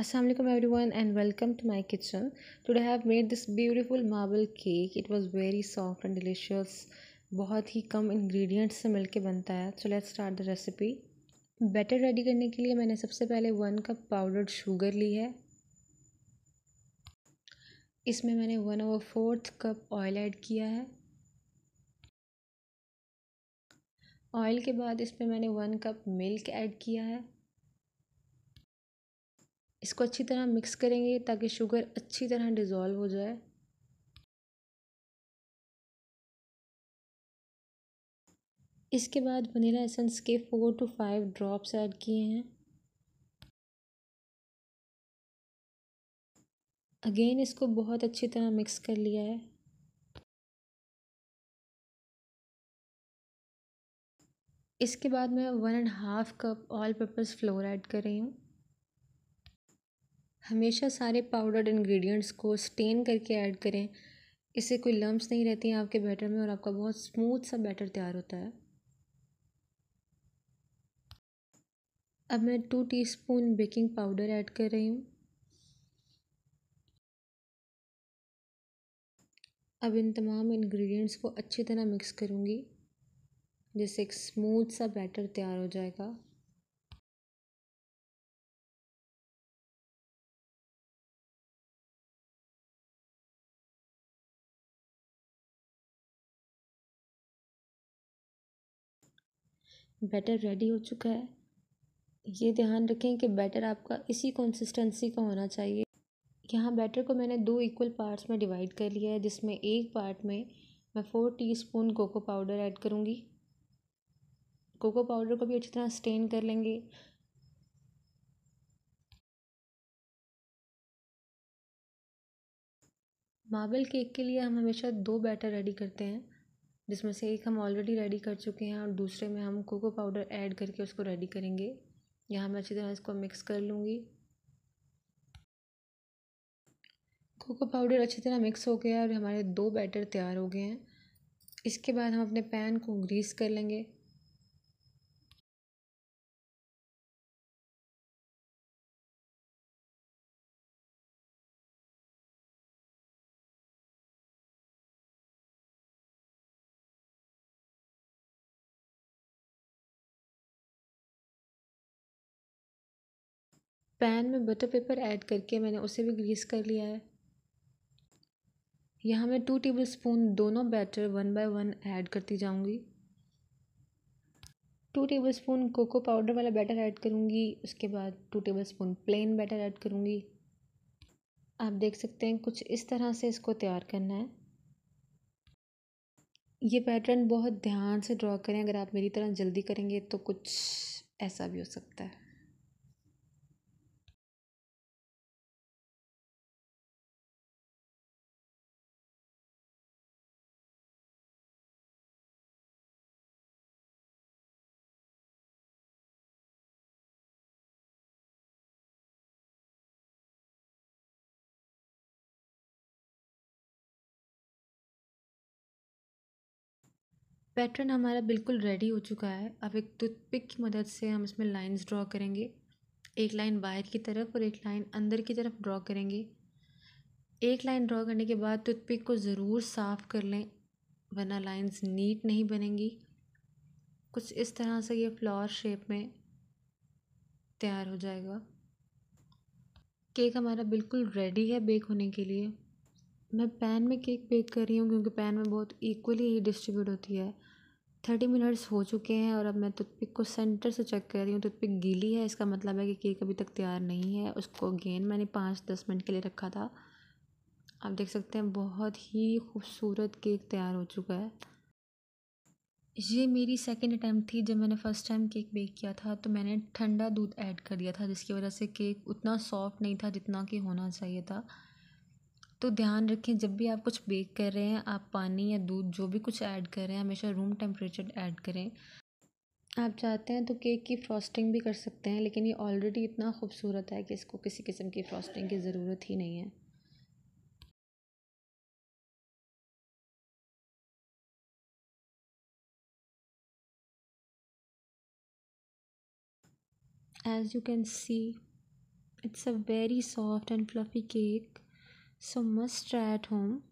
Assalamualaikum everyone and welcome to my kitchen. Today I have made this beautiful marble cake it was very soft and delicious बहुत ही कम ingredients से मिल के बनता है so let's start the recipe batter ready करने के लिए मैंने सबसे पहले वन कप पाउडर्ड शुगर ली है इसमें मैंने वन और फोर्थ कप ऑयल ऐड किया है ऑयल के बाद इसमें मैंने वन कप मिल्क ऐड किया है इसको अच्छी तरह मिक्स करेंगे ताकि शुगर अच्छी तरह डिज़ोल्व हो जाए इसके बाद वनीला एसेंस के four to five drops add किए हैं अगेन इसको बहुत अच्छी तरह मिक्स कर लिया है इसके बाद मैं one and half cup all purpose flour add कर रही हूँ हमेशा सारे पाउडर्ड इंग्रेडिएंट्स को स्टेन करके ऐड करें इससे कोई लम्ब नहीं रहती हैं आपके बैटर में और आपका बहुत स्मूथ सा बैटर तैयार होता है अब मैं two teaspoon baking powder add कर रही हूँ अब इन तमाम इंग्रेडिएंट्स को अच्छी तरह मिक्स करूँगी जिससे एक स्मूथ सा बैटर तैयार हो जाएगा बैटर रेडी हो चुका है ये ध्यान रखें कि बैटर आपका इसी कंसिस्टेंसी का होना चाहिए यहाँ बैटर को मैंने दो इक्वल पार्ट्स में डिवाइड कर लिया है जिसमें एक पार्ट में मैं four teaspoon cocoa powder add करूँगी कोको पाउडर को भी अच्छी तरह स्टेन कर लेंगे मार्बल केक के लिए हम हमेशा दो बैटर रेडी करते हैं जिसमें से एक हम ऑलरेडी रेडी कर चुके हैं और दूसरे में हम कोको पाउडर ऐड करके उसको रेडी करेंगे यहाँ मैं अच्छी तरह इसको मिक्स कर लूँगी कोको पाउडर अच्छी तरह मिक्स हो गया और हमारे दो बैटर तैयार हो गए हैं इसके बाद हम अपने पैन को ग्रीस कर लेंगे पैन में बटर पेपर ऐड करके मैंने उसे भी ग्रीस कर लिया है यहाँ मैं टू टेबल स्पून दोनों batter one by one add करती जाऊँगी two table spoon cocoa powder वाला बैटर ऐड करूँगी उसके बाद two table spoon plain batter add करूँगी आप देख सकते हैं कुछ इस तरह से इसको तैयार करना है ये पैटर्न बहुत ध्यान से ड्रॉ करें अगर आप मेरी तरह जल्दी करेंगे तो कुछ ऐसा भी हो सकता है पैटर्न हमारा बिल्कुल रेडी हो चुका है अब एक टूथपिक की मदद से हम इसमें लाइंस ड्रॉ करेंगे एक लाइन बाहर की तरफ और एक लाइन अंदर की तरफ ड्रॉ करेंगे एक लाइन ड्रॉ करने के बाद टूथपिक को ज़रूर साफ़ कर लें वरना लाइंस नीट नहीं बनेंगी कुछ इस तरह से ये फ्लावर शेप में तैयार हो जाएगा केक हमारा बिल्कुल रेडी है बेक होने के लिए मैं पैन में केक बेक कर रही हूँ क्योंकि पैन में बहुत इक्वली ही डिस्ट्रीब्यूट होती है थर्टी मिनट्स हो चुके हैं और अब मैं टुथपिक को सेंटर से चेक कर रही हूँ टुथपिक गीली है इसका मतलब है कि केक अभी तक तैयार नहीं है उसको गेंद मैंने पाँच दस मिनट के लिए रखा था आप देख सकते हैं बहुत ही खूबसूरत केक तैयार हो चुका है ये मेरी सेकेंड अटैम्प्ट थी जब मैंने फ़र्स्ट टाइम केक बेक किया था तो मैंने ठंडा दूध ऐड कर दिया था जिसकी वजह से केक उतना सॉफ्ट नहीं था जितना कि होना चाहिए था तो ध्यान रखें जब भी आप कुछ बेक कर रहे हैं आप पानी या दूध जो भी कुछ ऐड कर रहे हैं हमेशा रूम टेम्परेचर ऐड करें आप चाहते हैं तो केक की फ्रॉस्टिंग भी कर सकते हैं लेकिन ये ऑलरेडी इतना खूबसूरत है कि इसको किसी किस्म की फ्रॉस्टिंग की ज़रूरत ही नहीं है as you can see it's a very soft and fluffy cake So must try at home.